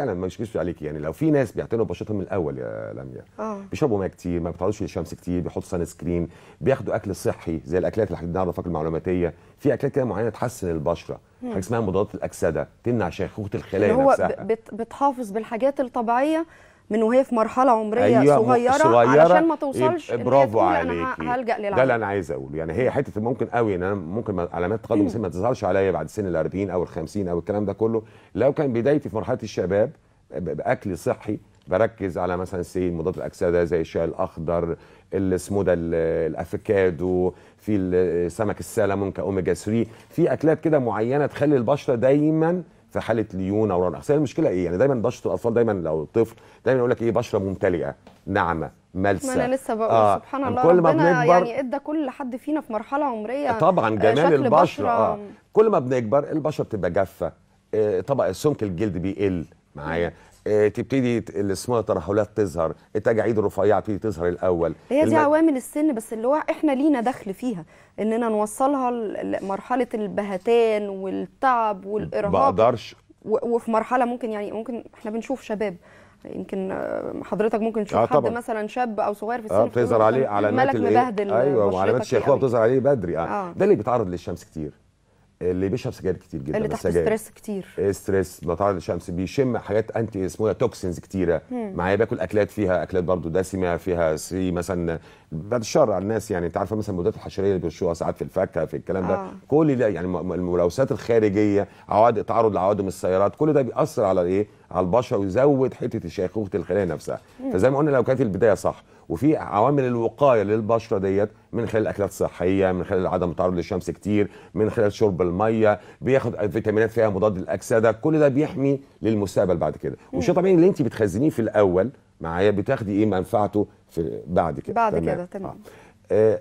فعلا مش بيشكيش عليك يعني لو في ناس بيعتنوا ببشرتهم من الاول يا لميا اه بيشربوا ميه كتير ما بيتعرضوش للشمس كتير بيحطوا سان سكرين بياخدوا اكل صحي زي الاكلات اللي احنا بنعرفها المعلوماتيه في اكلات كده معينه تحسن البشره حاجه اسمها مضادات الاكسده تمنع شيخوخه الخلايا نفسها هو بتحافظ بالحاجات الطبيعيه من وهي في مرحله عمريه أيوة صغيره, صغيرة علشان ما توصلش إيه، برافو عليكي هلجا للعمل ده اللي انا عايز اقوله يعني هي حته ممكن قوي ان انا ممكن علامات تقدم السن ما تظهرش عليا بعد سن ال 40 او ال 50 او الكلام ده كله لو كان بدايتي في مرحله الشباب باكل صحي بركز على مثلا سي مضادات الاكسده زي الشاي الاخضر اسمه ده الافوكادو في سمك السلمون كاوميجا 3 في اكلات كده معينه تخلي البشره دايما في حاله ليون او رن المشكله ايه يعني دايما بشره الاطفال دايما لو طفل دايما يقول لك ايه بشره ممتلئه ناعمه ملسه ما انا لسه بقول آه سبحان الله كل ما يعني بنكبر يعني ادى كل حد فينا في مرحله عمريه طبعا آه، جمال البشره بشرة آه كل ما بنكبر البشره بتبقى جافه آه طبق سمك الجلد بيقل معايا آه، تبتدي اللي اسمها ترهلات تظهر التجاعيد الرفيعه تبتدي تظهر الاول هي دي الم... عوامل السن بس اللي هو احنا لينا دخل فيها اننا نوصلها لمرحله البهتان والتعب والارهاق بقدرش وفي مرحله ممكن يعني ممكن احنا بنشوف شباب يمكن آه، حضرتك ممكن تشوف آه حد طبعًا. مثلا شاب او صغير في آه، السن آه بتظهر عليه علامات ملك إيه؟ مبهدل ايوه وعلامات الشيخوخه بتظهر عليه بدري آه. آه. ده اللي بيتعرض للشمس كتير اللي بيشرب سجاير كتير جدا اللي تحت ستريس كتير إيه، ستريس نطار الشمس بيشم حاجات انتي اسمها توكسينز كتيره معايا باكل اكلات فيها اكلات برضو دسمه فيها سي مثلا بعد الشر على الناس يعني انت عارفه مثلا المضادات الحشريه اللي بيرشوها ساعات في الفاكهه في الكلام ده آه. كل ده يعني الملوثات الخارجيه عوادم تعرض لعوادم السيارات كل ده بيأثر على الايه على البشر ويزود حته الشيخوخه الخليه نفسها فزي ما قلنا لو كانت البدايه صح وفي عوامل الوقايه للبشره ديت من خلال اكلات صحيه من خلال عدم التعرض للشمس كتير من خلال شرب الميه بياخد فيتامينات فيها مضاد للاكسده كل ده بيحمي للمستقبل بعد كده والشيء طبيعي اللي انت بتخزنيه في الاول معايا بتاخدي ايه منفعته في بعد كده بعد تمام. كده تمام آه.